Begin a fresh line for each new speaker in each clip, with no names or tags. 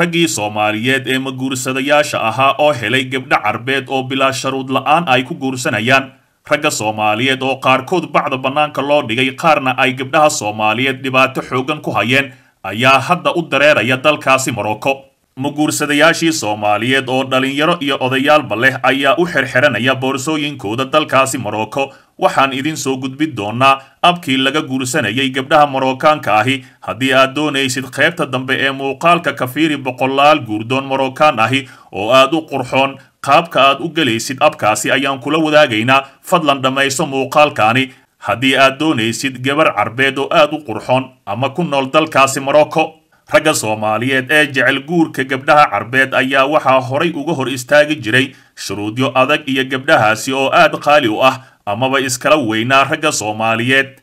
raggii soomaaliyeed ee maguursadayaasha ahaa oo helay gabdho carbeed oo bilaa sharuud la'aan ay ku guursanayaan ragga soomaaliyeed oo qaarkood bacda bannaanka loo dhigay qaarna ay gabdhaha soomaaliyeed dhibaato xooggan ku hayeen ayaa hadda u dareeraya dalkaasi morocco muguursadayaashii soomaaliyeed oo dhalinyaro iyo odayaalba leh ayaa u xirxiranaya boorsooyinkooda dalkaasi morocco waxaan idin soo gudbin doonaa abkii laga guursanayay gabdhaha moroccaanka ahi haddii aad doonaysid qaybta dambe ee muuqaalka kafiiri boqolaal guurdoon morokaan ahi oo aad u qurxoon qaabka aad u gelaysid abkaasi ayaan kula wadaagaynaa fadlan dhammayso muuqaalkaani haddii aad doonaysid gabar carbeed oo aad u qurxoon ama ku nool dalkaasi morocco ragga soomaaliyeed ee jecel guurka gabdhaha carbeed ayaa waxaa horay uga hor istaagi jiray shuruudyo adag iyo gabdhahaasi oo aad qaali u ah amaba iskala weynaa ragga soomaaliyeed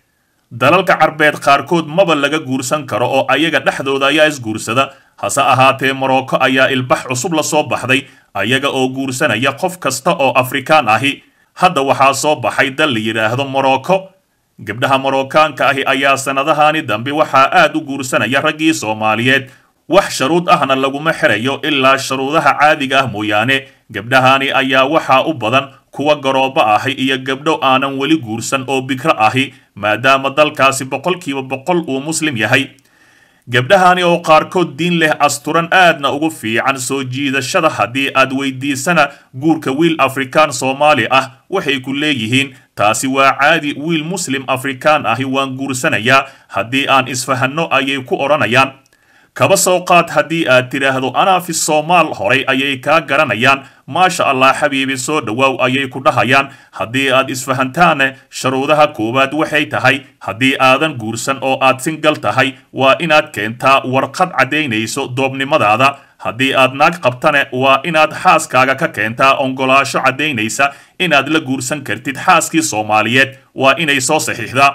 dalalka carbeed qaarkood maba laga guursan karo oo ayaga dhexdooda ayaa isguursada hase ahaatee morocco ayaa ilbax cusub la soo baxday ayaga oo guursanaya qof kasta oo afrikaan ahi hadda waxaa soo baxay dal la yidhaahdo morocco gabdhaha marookaanka ahi ayaa sannadahani dambe waxaa aad u guursanaya raggii soomaaliyeed wax sharuud ahna laguma xirayo ilaa sharuudaha caadiga ah mooyaane gabdhahani ayaa waxaa u badan kuwa garoobo ahi iyo gabdho aanan weli guursan oo bikro ahi maadaama dalkaasi boqolkiiba boqol uu muslim yahay gabdhahani oo qaarkood diin leh asturan aadna ugu fiican soo jiidashada haddii aad weydiisana guurka wiil afrikaan soomaali ah waxay ku leeyihiin taasi waa caadi wiil muslim afrikaan ahi waan guursanayaa haddii aan isfahanno ayay ku odhanayaan kaba soo qaad haddii aad tidhaahdo anaafi soomaal horay ayay kaa garanayaan maasha allah xabiibi soo dhowaaw ayay ku dhahayaan haddii aad isfahantaanne sharuudaha koowaad waxay tahay haddii aadan guursan oo aad singal tahay waa inaad keentaa warqad caddaynayso doobnimadaada haddii aad naag qabtane waa inaad xaaskaaga ka keentaa ongolaasho caddaynaysa inaad la guursan kartid xaaskii soomaaliyeed waa inay soo saxiixdaa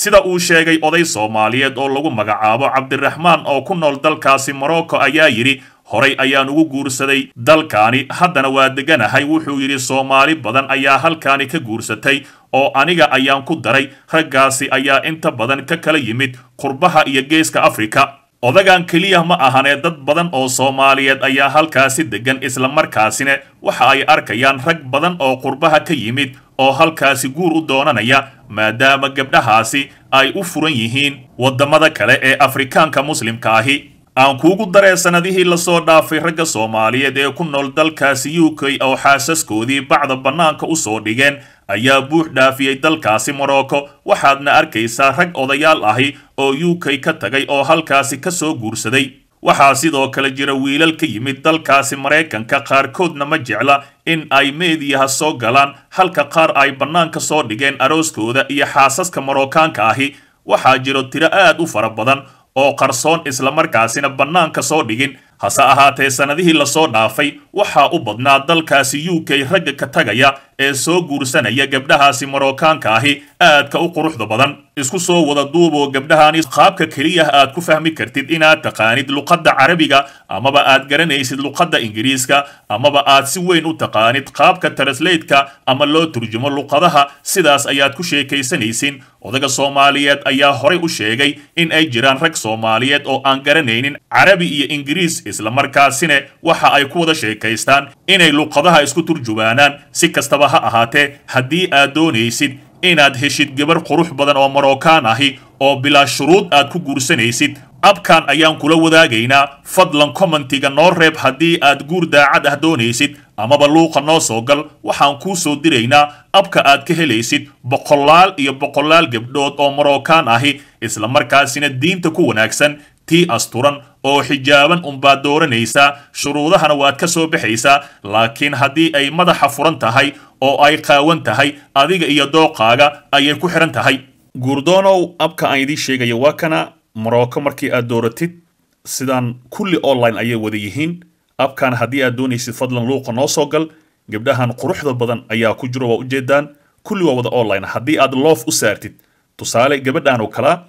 sida uu sheegay oday soomaaliyeed oo lagu magacaabo cabdiraxmaan oo ku nool dalkaasi morocco ayaa yidhi horay ayaan ugu guursaday dalkaani haddana waa deganahay wuxuu yidhi soomaali badan ayaa halkaani ka guursatay oo aniga ayaan ku daray raggaasi ayaa inta badan ka kala yimid qurbaha iyo geeska afrika odagaan keliya ma ahanee dad badan oo soomaaliyeed ayaa halkaasi degan islamarkaasina waxa ay arkayaan rag badan oo qurbaha ka yimid oo halkaasi guur u doonanaya maadaama gabdhahaasi ay u furan yihiin waddamada kale ee afrikaanka muslimka ahi aan kuugu daree sannadihii lasoo dhaafay ragga soomaaliyeed ee ku nool dalkaasi u k oo xaasaskoodii bacda bannaanka u soo dhigeen ayaa buux dhaafiyey dalkaasi morocco waxaadna arkaysaa rag odayaal ahi oo u k ka tagay oo halkaasi ka soo guursaday waxaa sidoo kale jira wiilal ka yimid dalkaasi maraykanka qaarkoodna ma jecla in ay meediyaha soo galaan halka qaar ay bannaanka soo dhigeen arooskooda iyo xaasaska marookaanka ahi waxaa jiro tiro aad u fara badan oo qarsoon isla markaasina bannaanka soo dhigin hase ahaatee sannadihii lasoo dhaafay waxaa u badnaa dalkaasi u k ragga ka tagaya ee soo guursanaya gabdhahaasi marookaanka ahi aadka u quruxda badan isku soo wada duuboo gabdhahaani qaabka keliya aad ku fahmi kartid inaad taqaanid luqadda carabiga amaba aad garanaysid luqadda ingiriiska amaba aad si weyn u taqaanid qaabka taraslaytka ama loo turjumo luqadaha sidaas ayaad ku sheekaysanaysiin odaga soomaaliyeed ayaa horay u sheegay in ay jiraan rag soomaaliyeed oo aan garanaynin carabi iyo ingiriis isla markaasina waxa ay ku wada sheekaystaan inay luqadaha isku turjumaanaan si kastaba ha ahaatee haddii aad doonaysid inaad heshid gabar qurux badan oo marookaan ahi oo bilaa shuruud aad ku guursanaysid abkan ayaan kula wadaagaynaa fadlan kommentiga noo reeb haddii aad guur daacad ah doonaysid amaba luuqa noo soo gal waxaan kuu soo diraynaa abka aad ka helaysid boqollaal iyo boqolaal gabdhood oo marookaan ahi isla markaasina diinta ku wanaagsan tii asturan oo xijaaban unbaad dooranaysaa shuruudahana waad ka soo baxaysaa laakiin haddii ay madaxa furan tahay oo ay qaawan tahay adiga iyo dooqaaga ayay ku xidhan tahay guurdoonow abka aan idiin sheegayo waa kana morocco markii aad dooratid sidaan kulli online ayay wada yihiin abkan haddii aad doonaysid fadlan luuqa noo soo gal gabdhahan quruxda badan ayaa ku jiro waa ujeedaan kulli waa wada online haddii aad loof u saartid tusaale gabadhan oo kalaa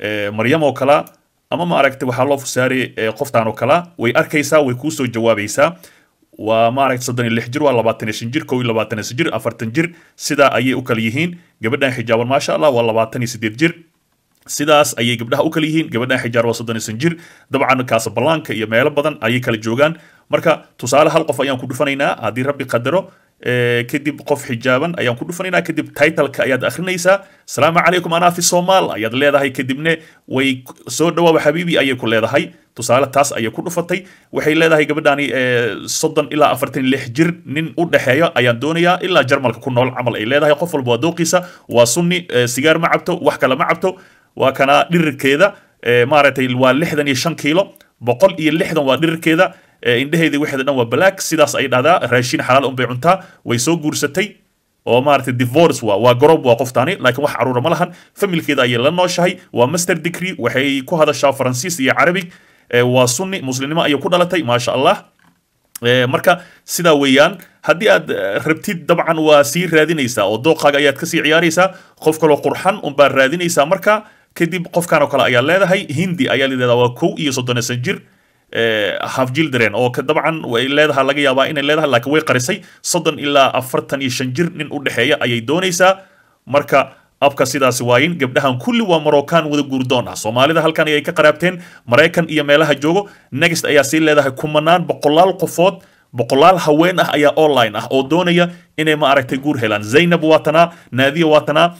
eh, maryam oo kalaa ama maaragta waxaa loo fasaari eh, qoftaan oo kala way arkaysaa way kuusoo jawaabaysaa waa maaragta soddon iyo lix jir waa labaatan iyo shan jir kow iyo labaatan iyo jir afartan jir sidaa ayay u kala yihiin gabadhan xijaaban maasha allah waa labaatan iyo siddeed jir sidaas ayay gabdhaha u kala yihiin gabadhan xijaar waa soddon iyo shan jir dabcan kaasabalaanka iyo meelo badan ayay kala joogaan marka tusaale hal qof ayaan ku dhufanaynaa haddii rabbi qadaro Eh, kadib qof xijaaban ayaan ku dhufanaynaa kadib titleka ayaad akhrinaysaa asalaamu calaykum anaa fi somaal ayaad leedahay kadibne way soo dhawaaba xabiibi ayay ku leedahay tusaale taas ayay ku dhufatay waxay leedahay gabadhaani eh, soddon ilaa afartan lix jir nin u dhexeeya ayaan doonayaa ilaa jarmalka ku nool camal ay leedahay qof walba waa dooqiisa waa sunni eh, sigaar ma cabto wax kale ma cabto waa kana dhirirkeeda maaragtay waa lixdan iyo shan kiilo boqol iyo lixdan waa dhirirkeeda Eh, indheheedii waxeeda dhan waa black sidaas ay dhahdaa raashin xalaal un bay cuntaa way soo guursatay oo maaragtay divorce waa waa gorob waa qoftaani laakiin wax caruura ma lahan familkeeda ayay la nooshahay waa master degree waxay ku hadashaa faransiis iyo carabig eh, waa sunni muslimnimo ayay ku dhalatay maasha allah eh, marka sidaa weeyaan haddii aad rabtid dabcan waa sii raadinaysaa oo dooqaaga ayaad kasii ciyaaraysaa qof kaloo qurxan unbaa raadinaysaa marka kadib qofkan oo kale ayaa leedahay hindi ayaa la waa kow iyo soddon san jir Eh, half jildren oo dabcan way leedaha laga yaabaa inay leedahay laakiin way qarisay soddon ilaa afartan iyo shan jir nin u dhexeeya ayay doonaysaa marka abka sidaasi waayin gabdhahan kulli waa maroccan wada guurdoon ah soomaalida halkan ayay ka qaraabteen maraykan iyo meelaha joogo next ayaa sii leedahay kumanaan boqolaal qofood boqolaal haween ah ayaa online ah oo doonaya inay ma aragtay guur helaan zaynab waa naadiya waa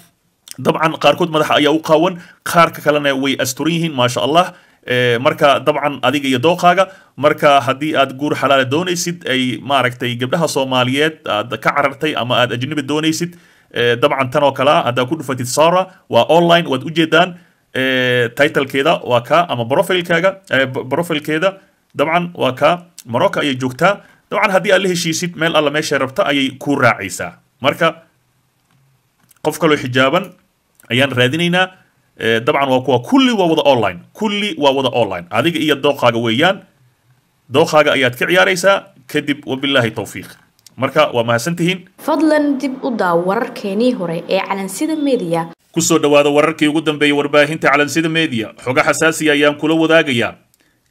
dabcan qaarkood madaxa ayaa u qaawan qaarka kalena way asturan yihiin maasha allah Eh, marka dabcan adiga iyo dooqaaga marka haddii aad guur xalaala doonaysid ay maaragtay gabdhaha soomaaliyeed aad ka carartay ama aad ajnabi doonaysid eh, dabcan tan oo kalea haddaad ku dhufatid sara waa online waad ujeedaan eh, titlkeeda waa ka ama profilkaaga profilkeeda dabcan waa ka morocco ayay joogtaa dabcan haddii aad la heshiisid meel alla meeshay rabta ayay ku raacaysaa marka qof kaloo xijaaban ayaan raadinaynaa Eh, dabcan waa kuwa kulli waa wada online kulli waa wada online adiga iyo dooqaaga weeyaan dooqaaga ayaad ka ciyaaraysaa kadib wabilaahi towfiiq marka waa mahadsantihiin fadlan dib u daaw wararkeenii hore ee calansida media kusoo dhowaada wararkii ugu dambeeyey warbaahinta calansida media xoga xasaasiya ayaan kula wadaagayaa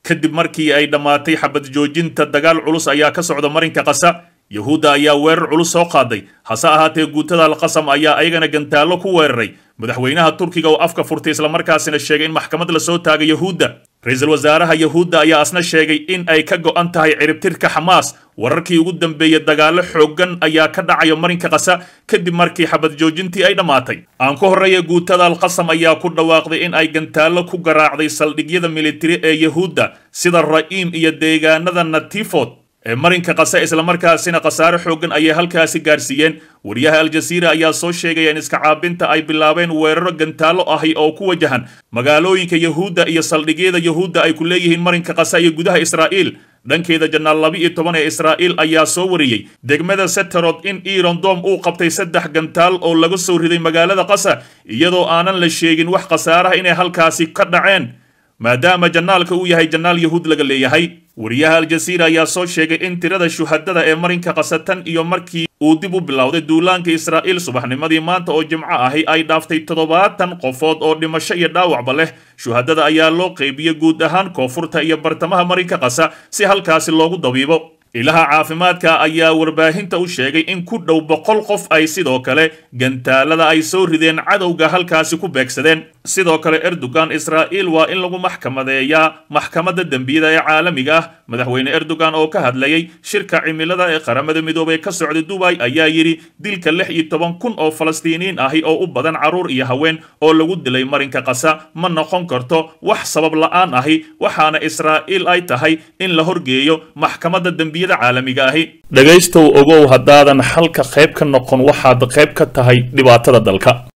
kadib markii ay dhammaatay xabad joojinta dagaal culus ayaa ka socda marinka qasa yahuudda ayaa weerar culus soo qaaday hase ahaatee guutada alqasam ayaa ayagana gantaallo ku weeraray madaxweynaha turkiga oo afka furtay islamarkaasina sheegay in maxkamad lasoo taagay yahuudda ra-iisul wasaaraha yahuudda ayaa asna sheegay in ay ka go'an tahay ciribtirka xamaas wararkii ugu dambeeyey dagaallo xooggan ayaa ka dhacaya marinka kasa kadib markii xabad joojintii ay dhammaatay aan ku horreeya guutada alqasam ayaa ku dhawaaqday in ay gantaallo ku garaacday saldhigyada militari ee yahuudda sida ra'iim iyo deegaanada natifot marinka kase islamarkaasina khasaare xooggan ayay halkaasi gaarsiiyeen wariyaha aljasiira ayaa soo sheegaya in iskacaabinta ay bilaabeen weeraro gantaallo ahay oo ku wajahan magaalooyinka yahuudda iyo saldhigyada yahuudda ay ku leeyihiin marinka kase iyo gudaha israa'iil dhankeeda janaal laba iyo toban ee israa'iil ayaa soo wariyey degmada seterod in iron dom uu qabtay saddex gantaal oo laga soo riday magaalada kasa iyadoo aanan la sheegin wax khasaaraha inay halkaasi ka dhaceen maadaama jannaalka uu yahay janaal yahuud laga leeyahay wariyaha aljasiira ayaa soo sheegay in tirada shuhadada ee marinka khasatan iyo markii uu dib u bilowday duulaanka israa'iil subaxnimadii maanta oo jimco ahi ay dhaaftay toddobaatan qofood oo dhimasho iyo dhaawacba leh shuhadada ayaa loo qaybiyey guud ahaan koonfurta iyo bartamaha marinka qasa si halkaasi loogu dabiibo ilaha caafimaadka ayaa warbaahinta u sheegay in ku dhow boqol qof ay sidoo kale gantaalada ay soo rideen cadowga halkaasi ku beegsadeen sidoo kale erdogan israa'iil waa in lagu maxkamadeeyaa maxkamadda dembiyada ee caalamiga ah madaxweyne erdogan oo ka hadlayay shirka cimilada ee qaramada midoobe ka socda dubay ayaa yidhi dilka lix iyo toban kun oo falastiiniyiin ahi oo u badan carruur iyo haween oo lagu dilay marinka qasa ma noqon karto wax sabab la'aan ahi waxaana israa'iil ay tahay in la horgeeyo maxkamadda dembiyada caalamiga ahi dhegaystow ogow haddaadan xalka qayb ka noqon waxaad qayb ka tahay dhibaatada dalka